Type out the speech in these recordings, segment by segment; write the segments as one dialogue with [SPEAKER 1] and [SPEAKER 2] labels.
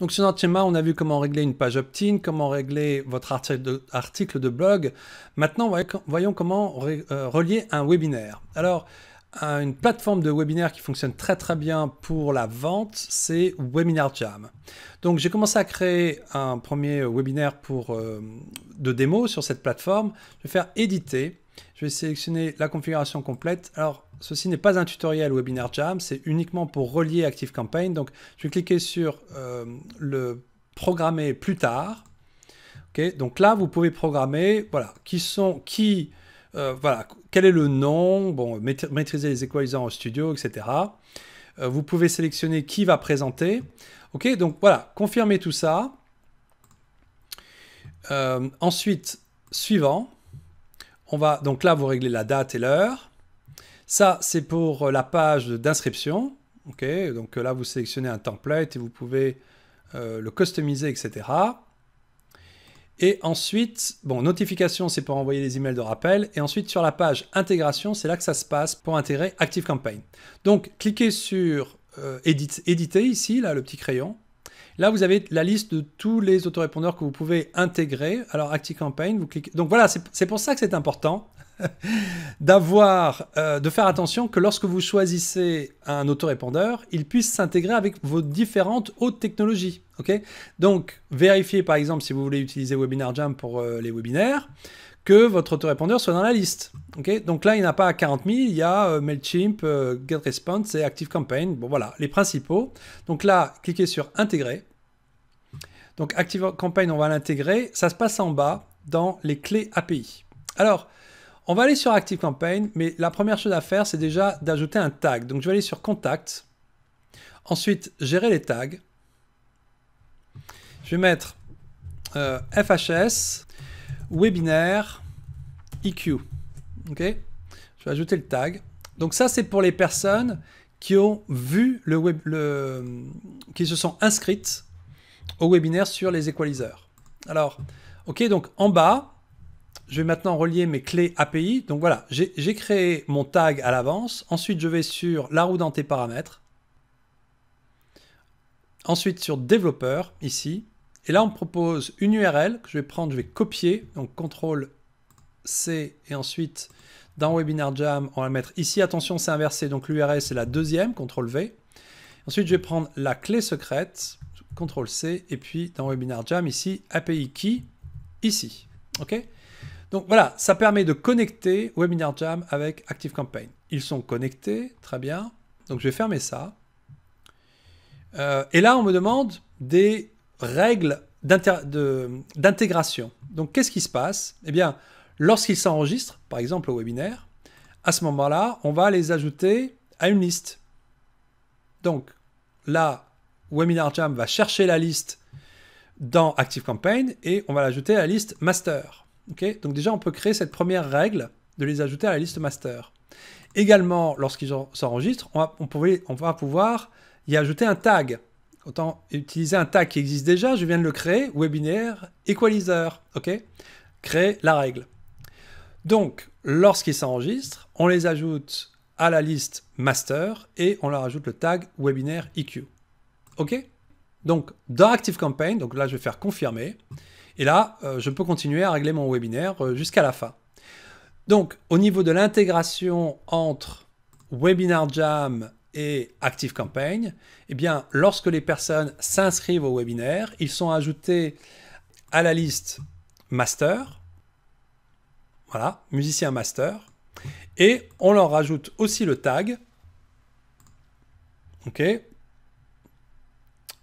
[SPEAKER 1] Donc sur notre schéma, on a vu comment régler une page opt-in, comment régler votre article de, blog. Maintenant, voyons comment euh, relier un webinaire. Alors, une plateforme de webinaire qui fonctionne très très bien pour la vente, c'est WebinarJam. Donc j'ai commencé à créer un premier webinaire pour, euh, de démo sur cette plateforme. Je vais faire éditer je vais sélectionner la configuration complète. Alors, ceci n'est pas un tutoriel Webinar Jam, c'est uniquement pour relier ActiveCampaign. Donc, je vais cliquer sur euh, le programmer plus tard. donc là, vous pouvez programmer, voilà, qui sont, qui, euh, voilà, quel est le nom, bon, maîtriser les équalisants au studio, etc. Euh, vous pouvez sélectionner qui va présenter. Ok, donc voilà, confirmez tout ça. ensuite, suivant. On va, donc là, vous régler la date et l'heure. Ça, c'est pour la page d'inscription. OK, donc là, vous sélectionnez un template et vous pouvez euh, le customiser, etc. Et ensuite, bon, notification, c'est pour envoyer des emails de rappel. Et ensuite, sur la page intégration, c'est là que ça se passe pour intégrer Active Donc, cliquez sur euh, éditer ici, là, le petit crayon. Là, vous avez la liste de tous les autorépondeurs que vous pouvez intégrer. Alors, ActiCampaign, vous cliquez. Donc voilà, c'est pour ça que c'est important. d'avoir, euh, de faire attention que lorsque vous choisissez un autorépondeur, il puisse s'intégrer avec vos différentes hautes technologies. Ok Donc, vérifiez par exemple si vous voulez utiliser Webinar Jam pour euh, les webinaires que votre autorépondeur soit dans la liste. ok Donc là, il n'y en a pas à 40 000, il y a euh, MailChimp, GetResponse et ActiveCampaign. Bon voilà, les principaux. Donc là, cliquez sur Intégrer. Donc ActiveCampaign, on va l'intégrer. Ça se passe en bas dans les clés API. Alors, on va aller sur Active Campaign, mais la première chose à faire, c'est déjà d'ajouter un tag. Donc je vais aller sur Contact. Ensuite, gérer les tags. Je vais mettre euh, FHS, webinaire, EQ ». Ok Je vais ajouter le tag. Donc ça, c'est pour les personnes qui ont vu le web, le, qui se sont inscrites au webinaire sur les égaliseurs. Alors, ok, donc en bas, je vais maintenant relier mes clés API. Donc voilà, j'ai créé mon tag à l'avance. Ensuite, je vais sur la roue dans tes paramètres. Ensuite, sur développeur, ici. Et là, on me propose une URL que je vais prendre, je vais copier. Donc CTRL C et ensuite dans Webinar Jam, on va mettre ici. Attention, c'est inversé. Donc l'URL, c'est la deuxième, CTRL V. Ensuite, je vais prendre la clé secrète, CTRL C. Et puis dans Webinar Jam, ici, API Key, ici. OK donc voilà, ça permet de connecter Webinar Jam avec ActiveCampaign. Ils sont connectés, très bien. Donc je vais fermer ça. Euh, et là, on me demande des règles d'intégration. Donc qu'est-ce qui se passe Eh bien, lorsqu'ils s'enregistrent, par exemple au webinaire, à ce moment-là, on va les ajouter à une liste. Donc là, Webinar Jam va chercher la liste dans ActiveCampaign et on va l'ajouter à la liste master. Donc déjà, on peut créer cette première règle de les ajouter à la liste master. Également, lorsqu'ils s'enregistrent, on va, pouvoir y ajouter un tag. Autant utiliser un tag qui existe déjà, je viens de le créer, webinaire, equalizer, ok Créer la règle. Donc, lorsqu'ils s'enregistrent, on les ajoute à la liste master et on leur ajoute le tag webinaire EQ », OK donc, dans ActiveCampaign, donc là, je vais faire confirmer. Et là, euh, je peux continuer à régler mon webinaire euh, jusqu'à la fin. Donc, au niveau de l'intégration entre WebinarJam Jam et ActiveCampaign, eh bien, lorsque les personnes s'inscrivent au webinaire, ils sont ajoutés à la liste master. Voilà, musicien master. Et on leur rajoute aussi le tag. OK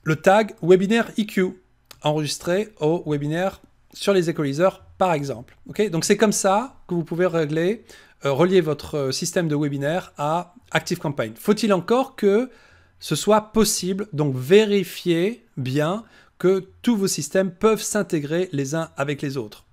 [SPEAKER 1] le tag webinaire EQ » enregistré au webinaire sur les écoliseurs par exemple. Donc c'est comme ça que vous pouvez régler, euh, relier votre euh, système de webinaire à ActiveCampaign. Faut-il encore que ce soit possible, donc vérifiez bien que tous vos systèmes peuvent s'intégrer les uns avec les autres.